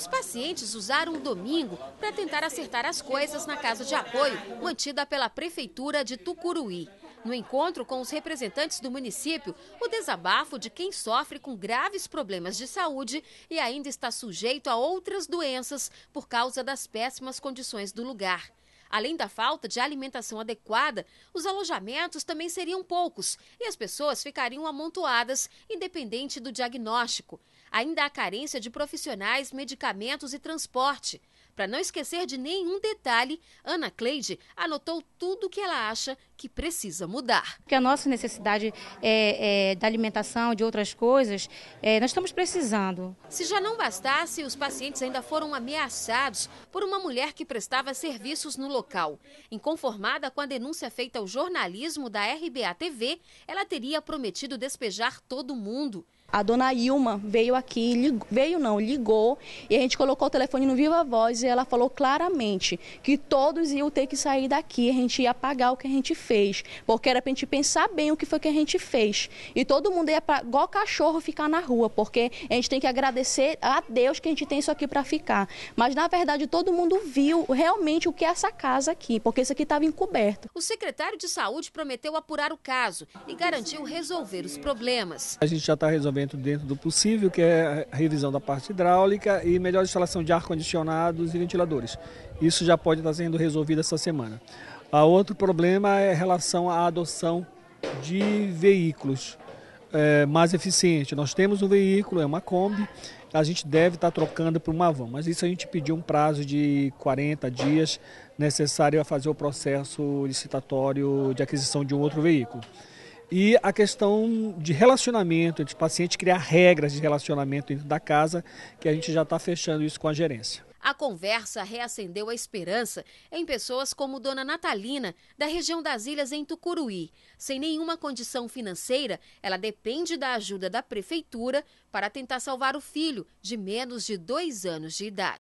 Os pacientes usaram o domingo para tentar acertar as coisas na casa de apoio mantida pela Prefeitura de Tucuruí. No encontro com os representantes do município, o desabafo de quem sofre com graves problemas de saúde e ainda está sujeito a outras doenças por causa das péssimas condições do lugar. Além da falta de alimentação adequada, os alojamentos também seriam poucos e as pessoas ficariam amontoadas, independente do diagnóstico. Ainda há carência de profissionais, medicamentos e transporte. Para não esquecer de nenhum detalhe, Ana Cleide anotou tudo o que ela acha que precisa mudar. Porque a nossa necessidade é, é, da alimentação, de outras coisas, é, nós estamos precisando. Se já não bastasse, os pacientes ainda foram ameaçados por uma mulher que prestava serviços no local local. Inconformada com a denúncia feita ao jornalismo da RBA TV, ela teria prometido despejar todo mundo. A dona Ilma veio aqui, ligou, veio não, ligou e a gente colocou o telefone no Viva Voz e ela falou claramente que todos iam ter que sair daqui, a gente ia pagar o que a gente fez, porque era pra gente pensar bem o que foi que a gente fez. E todo mundo ia pra, igual cachorro ficar na rua, porque a gente tem que agradecer a Deus que a gente tem isso aqui para ficar. Mas na verdade todo mundo viu realmente o que é essa casa aqui, porque isso aqui estava encoberto. O secretário de Saúde prometeu apurar o caso e garantiu resolver os problemas. A gente já está resolvendo dentro do possível, que é a revisão da parte hidráulica e melhor instalação de ar-condicionados e ventiladores. Isso já pode estar sendo resolvido essa semana. A outro problema é relação à adoção de veículos é, mais eficiente. Nós temos um veículo, é uma Kombi, a gente deve estar trocando para uma van, mas isso a gente pediu um prazo de 40 dias necessário a fazer o processo licitatório de aquisição de um outro veículo. E a questão de relacionamento entre paciente, criar regras de relacionamento dentro da casa, que a gente já está fechando isso com a gerência. A conversa reacendeu a esperança em pessoas como Dona Natalina, da região das Ilhas em Tucuruí. Sem nenhuma condição financeira, ela depende da ajuda da prefeitura para tentar salvar o filho de menos de dois anos de idade.